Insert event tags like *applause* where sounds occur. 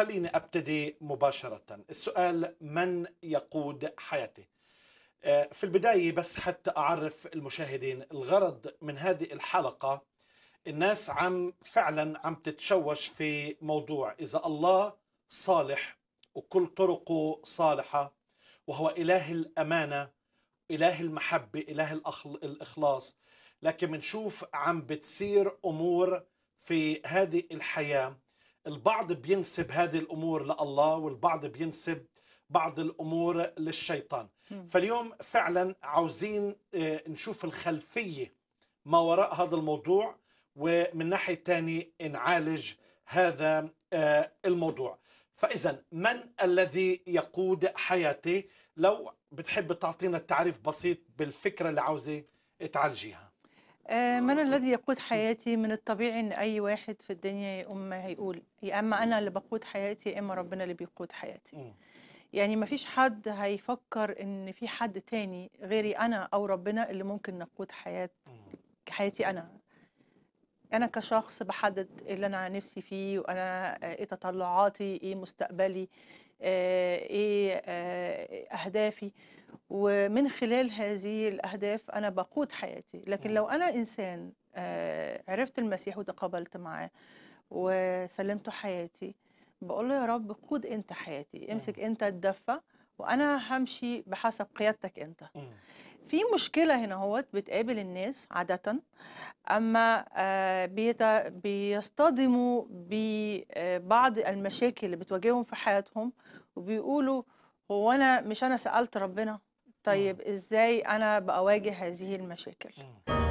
خليني ابتدي مباشره السؤال من يقود حياتي آه، في البدايه بس حتى اعرف المشاهدين الغرض من هذه الحلقه الناس عم فعلا عم تتشوش في موضوع اذا الله صالح وكل طرقه صالحه وهو اله الامانه اله المحبه اله الاخلاص لكن بنشوف عم بتصير امور في هذه الحياه البعض بينسب هذه الامور لله والبعض بينسب بعض الامور للشيطان فاليوم فعلا عاوزين آه، نشوف الخلفيه ما وراء هذا الموضوع ومن ناحيه ثانيه نعالج هذا آه، الموضوع فاذا من الذي يقود حياتي لو بتحب تعطينا التعريف بسيط بالفكره اللي عاوزه تعالجيها آه، من الذي يقود *laughs* حياتي من الطبيعي ان اي واحد في الدنيا يا اما هيقول يا اما انا اللي بقود حياتي يا اما ربنا اللي بيقود حياتي يعني ما فيش حد هيفكر ان في حد تاني غيري انا او ربنا اللي ممكن نقود حياه حياتي انا انا كشخص بحدد اللي انا نفسي فيه وانا آه، ايه تطلعاتي ايه مستقبلي آه، ايه آه، اهدافي ومن خلال هذه الاهداف انا بقود حياتي لكن لو انا انسان آه، عرفت المسيح وتقابلت معاه وسلمت حياتي بقول له يا رب قود انت حياتي امسك انت الدفه وانا همشي بحسب قيادتك انت في مشكله هنا هوت بتقابل الناس عاده اما آه، بيصطدموا ببعض آه، المشاكل اللي بتواجههم في حياتهم وبيقولوا هو انا مش انا سالت ربنا طيب ازاي انا بواجه هذه المشاكل